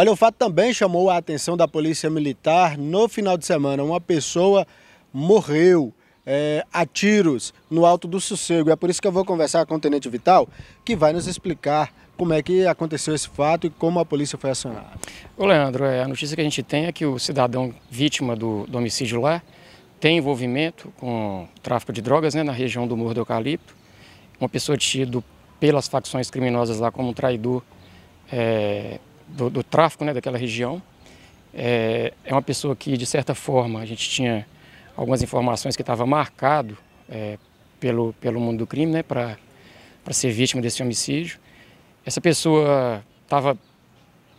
Olha, o fato também chamou a atenção da Polícia Militar. No final de semana, uma pessoa morreu é, a tiros no Alto do Sossego. É por isso que eu vou conversar com o Tenente Vital, que vai nos explicar como é que aconteceu esse fato e como a polícia foi acionada. Ô Leandro, é, a notícia que a gente tem é que o cidadão vítima do, do homicídio lá tem envolvimento com tráfico de drogas né, na região do Morro do Eucalipto. Uma pessoa tido pelas facções criminosas lá como um traidor é, do, do tráfico né, daquela região. É, é, uma pessoa que, de certa forma, a gente tinha algumas informações que estava marcado é, pelo, pelo mundo do crime né, para ser vítima desse homicídio. Essa pessoa estava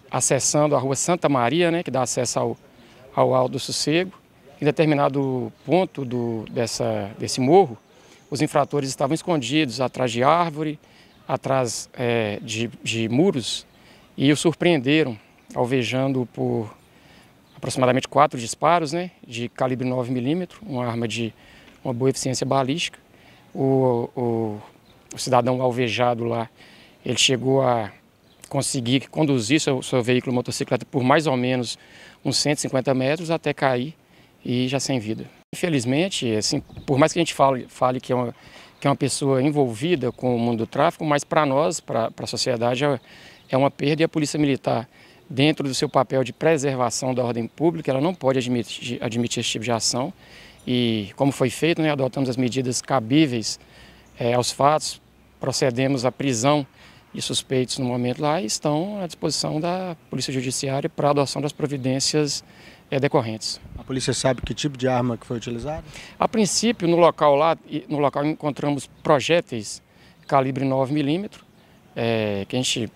acessando a rua Santa Maria, né, que dá acesso ao, ao Alto do Sossego. Em determinado ponto do, dessa, desse morro, os infratores estavam escondidos atrás de árvore, atrás é, de, de muros e o surpreenderam, alvejando por aproximadamente quatro disparos né, de calibre 9mm, uma arma de uma boa eficiência balística. O, o, o cidadão alvejado lá, ele chegou a conseguir conduzir seu, seu veículo motocicleta por mais ou menos uns 150 metros até cair e já sem vida. Infelizmente, assim, por mais que a gente fale, fale que, é uma, que é uma pessoa envolvida com o mundo do tráfico, mas para nós, para a sociedade, é, é uma perda e a Polícia Militar, dentro do seu papel de preservação da ordem pública, ela não pode admitir, admitir esse tipo de ação. E, como foi feito, né, adotamos as medidas cabíveis é, aos fatos, procedemos à prisão de suspeitos no momento lá e estão à disposição da Polícia Judiciária para a adoção das providências é, decorrentes. A polícia sabe que tipo de arma que foi utilizada? A princípio, no local lá, no local encontramos projéteis calibre 9mm, é, que a gente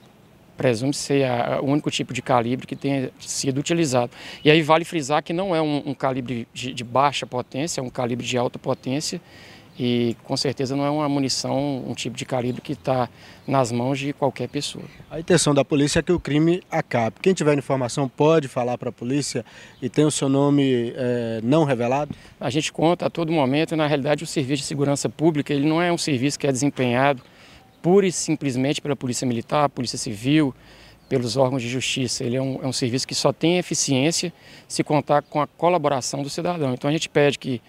presume ser a, o único tipo de calibre que tenha sido utilizado. E aí vale frisar que não é um, um calibre de, de, baixa potência, é um calibre de alta potência e com certeza não é uma munição, um tipo de calibre que está nas mãos de qualquer pessoa. A intenção da polícia é que o crime acabe. Quem tiver informação pode falar para a polícia e tem o seu nome é, não revelado? A gente conta a todo momento, na realidade o serviço de segurança pública ele não é um serviço que é desempenhado pura e simplesmente pela Polícia Militar, Polícia Civil, pelos órgãos de justiça. Ele é um, é um serviço que só tem eficiência se contar com a colaboração do cidadão. Então a gente pede que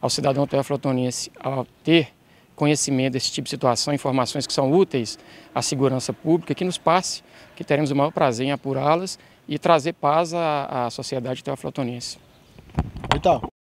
ao cidadão teoflotonense, ao ter conhecimento desse tipo de situação, informações que são úteis à segurança pública, que nos passe, que teremos o maior prazer em apurá-las e trazer paz à, à sociedade teoflotoniense. Então.